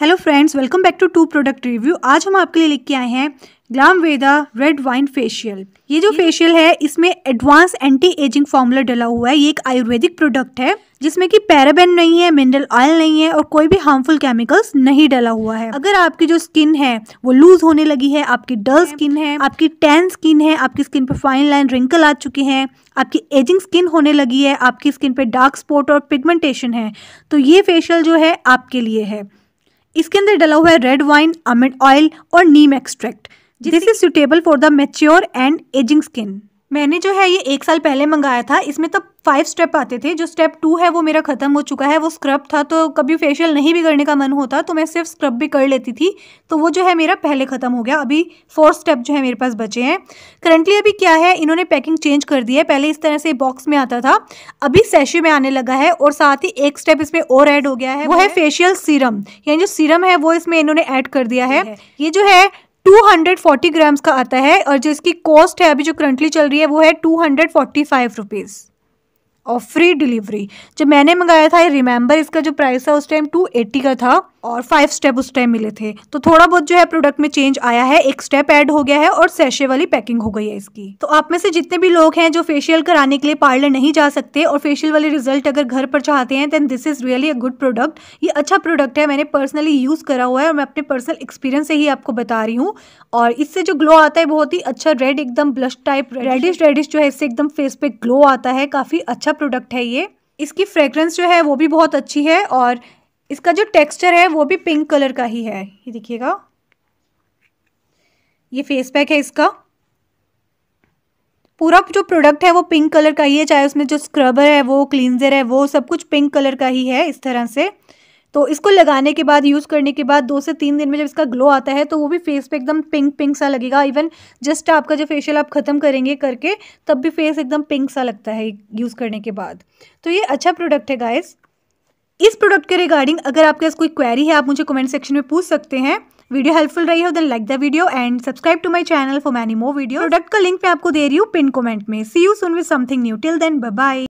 hello friends welcome back to to product review आज हम आपके लिए लेके आए हैं Glamveda red wine facial ये जो फेशियल है इसमें एडवांस एंटी एजिंग फॉर्मूला डला हुआ है ये एक आयुर्वेदिक प्रोडक्ट है जिसमें कि पैराबेन नहीं है मिनरल ऑयल नहीं है और कोई भी हार्मफुल केमिकल्स नहीं डला हुआ है अगर आपकी जो स्किन है वो लूज होने लगी है आपकी डल स्किन है आपकी टैन स्किन है आपकी स्किन पे फाइन लाइन रिंकल आ चुकी है आपकी एजिंग स्किन होने लगी है आपकी स्किन पे डार्क स्पॉट और पिगमेंटेशन है तो ये फेशियल जो है आपके लिए है इसके अंदर डला हुआ है रेड वाइन आमंड ऑयल और neem extract this is suitable for the mature and aging skin मैंने जो है ये एक साल पहले मंगाया था इसमें तो फाइव स्टेप आते थे जो स्टेप टू है वो मेरा ख़त्म हो चुका है वो स्क्रब था तो कभी फेशियल नहीं भी करने का मन होता तो मैं सिर्फ स्क्रब भी कर लेती थी तो वो जो है मेरा पहले ख़त्म हो गया अभी फोर स्टेप जो है मेरे पास बचे हैं करंटली अभी क्या है इन्होंने पैकिंग चेंज कर दी है पहले इस तरह से बॉक्स में आता था अभी सेशी में आने लगा है और साथ ही एक स्टेप इसमें और एड हो गया है वो है फेशियल सीरम यानी जो सीरम है वो इसमें इन्होंने एड कर दिया है ये जो है 240 ग्राम्स का आता है और जो इसकी कॉस्ट है अभी जो करंटली चल रही है वो है two hundred forty five rupees और फ्री डिलीवरी जब मैंने मंगाया था रिमेंबर इसका जो प्राइस था उस टाइम टू एट्टी का था और फाइव स्टेप उस टाइम मिले थे तो थोड़ा बहुत जो है प्रोडक्ट में चेंज आया है एक स्टेप ऐड हो गया है और सेशे वाली पैकिंग हो गई है इसकी तो आप में से जितने भी लोग हैं जो फेशियल कराने के लिए पार्लर नहीं जा सकते और फेशियल वाले रिजल्ट अगर घर पर चाहते हैं then this is really a good product ये अच्छा प्रोडक्ट है मैंने पर्सनली यूज करा हुआ है और मैं अपने पर्सनल एक्सपीरियंस से ही आपको बता रही हूँ और इससे जो ग्लो आता है बहुत ही अच्छा रेड एकदम ब्लश टाइप रेडिश रेडिश जो है इससे एकदम फेस पे ग्लो आता है काफी अच्छा वाला प्रोडक्ट है ये इसकी फ्रेग्रेंस जो है वो भी बहुत अच्छी है और इसका जो टेक्सचर है वो भी पिंक कलर का ही है ये देखिएगा ये फेस पैक है इसका पूरा जो प्रोडक्ट है वो पिंक कलर का ही है चाहे उसमें जो स्क्रबर है वो क्लींजर है वो सब कुछ पिंक कलर का ही है इस तरह से तो इसको लगाने के बाद यूज़ करने के बाद दो से तीन दिन में जब इसका ग्लो आता है तो वो भी फेस पे एकदम पिंक पिंक सा लगेगा इवन जस्ट आपका जो फेशियल आप ख़त्म करेंगे करके तब भी फेस एकदम पिंक सा लगता है यूज़ करने के बाद तो ये अच्छा प्रोडक्ट है गाइस इस प्रोडक्ट के रिगार्डिंग अगर आपके पास कोई क्वेरी है आप मुझे कमेंट सेक्शन में पूछ सकते हैं वीडियो हेल्पफुल रही हो then like the video and subscribe to my channel for many more video product का लिंक मैं आपको दे रही हूँ पिन कमेंट में see you soon with something new till then bye